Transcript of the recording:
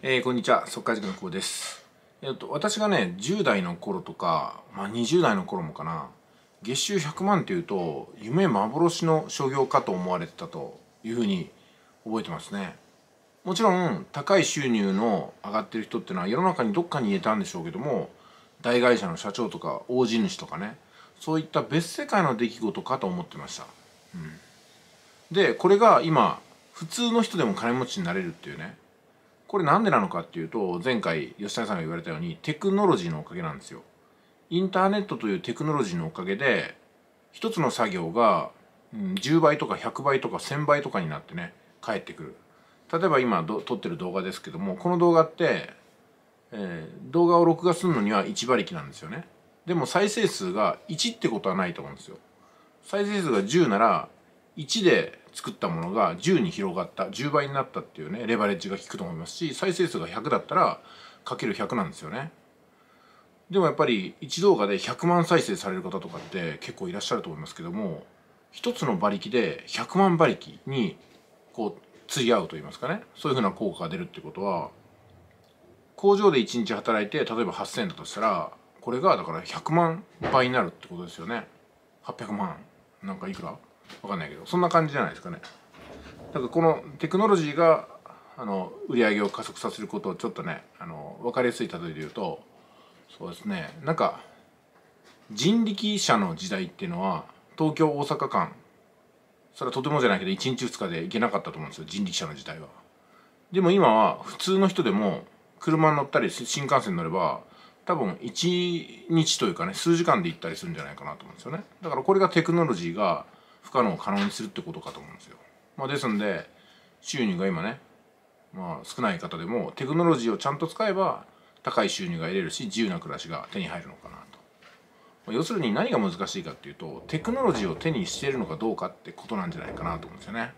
えー、こんにちは速稼塾の久保です、えっと、私がね10代の頃とか、まあ、20代の頃もかな月収100万っていうと夢幻の商業かと思われてたというふうに覚えてますねもちろん高い収入の上がってる人っていうのは世の中にどっかにいたんでしょうけども大会社の社長とか大地主とかねそういった別世界の出来事かと思ってました、うん、でこれが今普通の人でも金持ちになれるっていうねこれなんでなのかっていうと前回吉谷さんが言われたようにテクノロジーのおかげなんですよ。インターネットというテクノロジーのおかげで一つの作業が10倍とか100倍とか1000倍とかになってね返ってくる。例えば今撮ってる動画ですけどもこの動画って、えー、動画を録画するのには1馬力なんですよね。でも再生数が1ってことはないと思うんですよ。再生数が10なら1で作ったものが10に広がった10倍になったっていうねレバレッジが効くと思いますし再生数が100だったらかける100なんですよねでもやっぱり1動画で100万再生される方とかって結構いらっしゃると思いますけども1つの馬力で100万馬力にこう釣り合うと言いますかねそういうふうな効果が出るってことは工場で1日働いて例えば8,000だとしたらこれがだから100万倍になるってことですよね800万なんかいくら分かんないけどそんな感じじゃないですかねなんかこのテクノロジーがあの売り上げを加速させることをちょっとねあの分かりやすい例えで言うとそうですねなんか人力車の時代っていうのは東京大阪間それはとてもじゃないけど1日2日で行けなかったと思うんですよ人力車の時代は。でも今は普通の人でも車に乗ったり新幹線に乗れば多分1日というかね数時間で行ったりするんじゃないかなと思うんですよね。だからこれがテクノロジーが不可能を可能にするってことかと思うんですよ。まあ、ですんで収入が今ね、まあ、少ない方でもテクノロジーをちゃんと使えば高い収入が得れるし自由な暮らしが手に入るのかなと。まあ、要するに何が難しいかっていうとテクノロジーを手にしているのかどうかってことなんじゃないかなと思うんですよね。